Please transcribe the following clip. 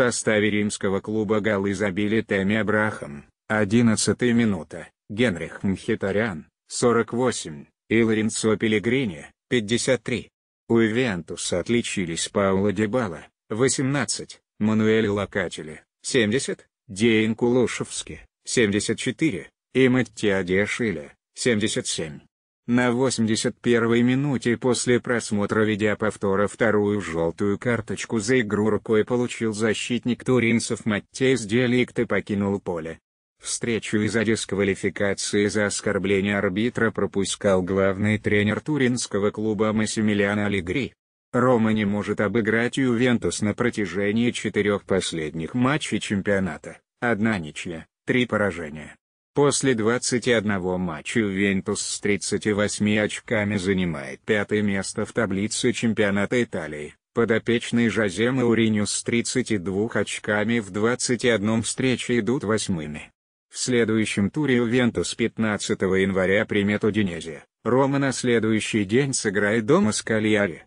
составе римского клуба гол изобили Тэмми Абрахам, 11 минута, Генрих Мхитарян, 48, и Лоренцо Пелегрини, 53. У Ивентуса отличились Пауло Дебала, 18, Мануэль Локатели, 70, Дейн Кулушевский, 74, и Маттиа Диашиля, 77. На 81-й минуте после просмотра видеоповтора вторую желтую карточку за игру рукой получил защитник туринцев Маттейс Деликт и покинул поле. Встречу из-за дисквалификации за оскорбление арбитра пропускал главный тренер туринского клуба Массимилиано Алигри. Рома не может обыграть Ювентус на протяжении четырех последних матчей чемпионата, одна ничья, три поражения. После 21 матча Ювентус с 38 очками занимает пятое место в таблице чемпионата Италии. Подопечные Жозе Мауриню с 32 очками в 21 встрече идут восьмыми. В следующем туре Ювентус 15 января примет Удинезе, Рома на следующий день сыграет дома с Кальяри.